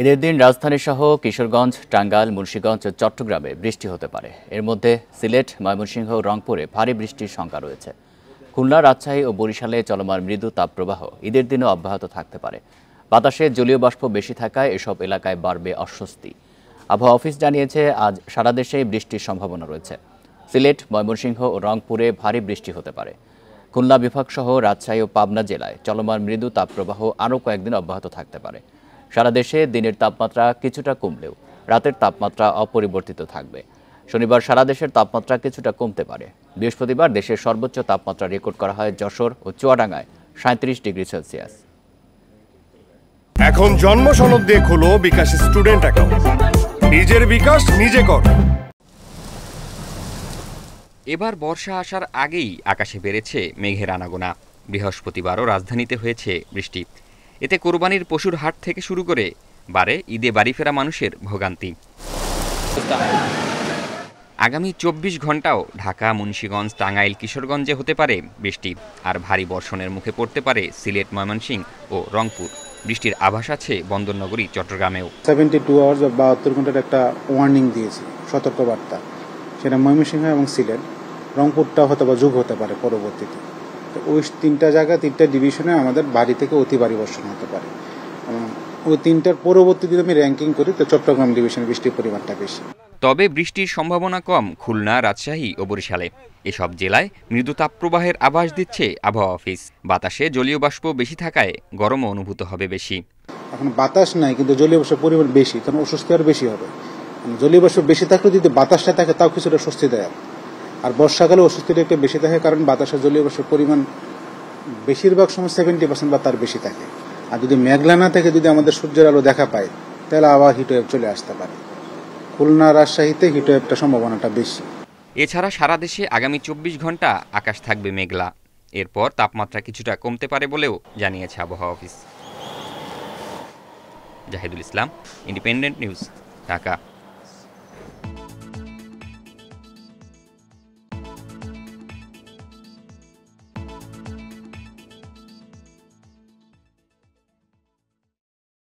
ঈদের দিন রাজধানী সহ কিশোরগঞ্জ টাঙ্গাইল মুন্সীগঞ্জ চট্টগ্রামে বৃষ্টি হতে পারে এর মধ্যে সিলেট ময়মনসিংহ রংপুরে ভারী বৃষ্টির শঙ্কা রয়েছে খুলনা রাজশাহী ও বরিশালে চলমান মৃদু তাপপ্রবাহ ঈদের দিনও অব্যাহত থাকতে পারে বাতাসে জলীয় বাষ্প বেশি থাকায় এসব এলাকায় বাড়বে অস্বস্তি আবহাওয়া অফিস জানিয়েছে আজ সারা দেশে বৃষ্টির সম্ভাবনা রয়েছে সিলেট ময়মনসিংহ ও রংপুরে ভারী বৃষ্টি হতে পারে খুলনা বিভাগসহ রাজশাহী ও পাবনা জেলায় চলমান মৃদু তাপপ্রবাহ আরও কয়েকদিন অব্যাহত থাকতে পারে সারা দেশে দিনের তাপমাত্রা কিছুটা কমলেও রাতের তাপমাত্রা অপরিবর্তিত থাকবে শনিবার সারা দেশের তাপমাত্রা কিছুটা কমতে পারে বৃহস্পতিবার দেশের সর্বোচ্চ তাপমাত্রা রেকর্ড করা হয় যশোর ও চুয়াডাঙ্গায় সাঁত্রিশ ডিগ্রি সেলসিয়াস এখন জন্ম সনদ দিয়ে খুলো বিকাশ স্টুডেন্ট অ্যাকাউন্ট নিজের বিকাশ নিজে কর এবার বর্ষা আসার আগেই আকাশে বেড়েছে মেঘের আনাগোনা বৃহস্পতিবারও রাজধানীতে হয়েছে বৃষ্টি এতে কোরবানির পশুর হাট থেকে শুরু করে বারে ঈদে বাড়ি ফেরা মানুষের ভোগান্তি আগামী চব্বিশ ঘন্টাও ঢাকা মুন্সীগঞ্জ টাঙ্গাইল কিশোরগঞ্জে হতে পারে বৃষ্টি আর ভারী বর্ষণের মুখে পড়তে পারে সিলেট ময়মনসিংহ ও রংপুর বৃষ্টির আভাস আছে বন্দরনগরী চট্টগ্রামেও সেভেন্টি টু আওয়ার্স বা বাহাত্তর ঘন্টার একটা ওয়ার্নিং দিয়েছে সতর্কবার্তা সেটা ময়মনসিংহ এবং সিলেট রংপুরটা হতে বা যুগ হতে পারে পরবর্তীতে ওই তিনটা জায়গা তিনটা ডিভিশনে আমাদের বাড়ি থেকে অতি বাড়ি বর্ষণ হতে পারে ওই তিনটার পরবর্তী যদি আমি র্যাঙ্কিং করি তো চট্টগ্রাম ডিভিশনে বৃষ্টির পরিমাণটা বেশি তবে বৃষ্টির সম্ভাবনা কম খুলনা রাজশাহী ও বরিশালে এসব জেলায় মৃদু তাপপ্রবাহের আভাস দিচ্ছে আবহাওয়া অফিস বাতাসে জলীয় বাষ্প বেশি থাকায় গরমও অনুভূত হবে বেশি এখন বাতাস নাই কিন্তু জলীয় বাষ্পের পরিমাণ বেশি কারণ অস্বস্তি আর বেশি হবে মানে জলীয় বাষ্প বেশি থাকলে যদি বাতাসটা থাকে তাও কিছুটা স্বস্তি দেয় আর বর্ষাকালে অসুস্থটা একটু বেশি থাকে কারণ বাতাসে জলীয় পরিমাণ বেশিরভাগ সময় সেভেন্টি পার্সেন্ট বা তার বেশি থাকে আর যদি মেঘলা না থেকে যদি আমাদের সূর্যের আলো দেখা পায় তাহলে আবার হিটওয়েভ চলে আসতে পারে খুলনা রাজশাহীতে হিটওয়েভটা সম্ভাবনাটা বেশি এছাড়া সারা দেশে আগামী চব্বিশ ঘন্টা আকাশ থাকবে মেঘলা এরপর তাপমাত্রা কিছুটা কমতে পারে বলেও জানিয়েছে আবহাওয়া office Zahidul Islam Independent News Dhaka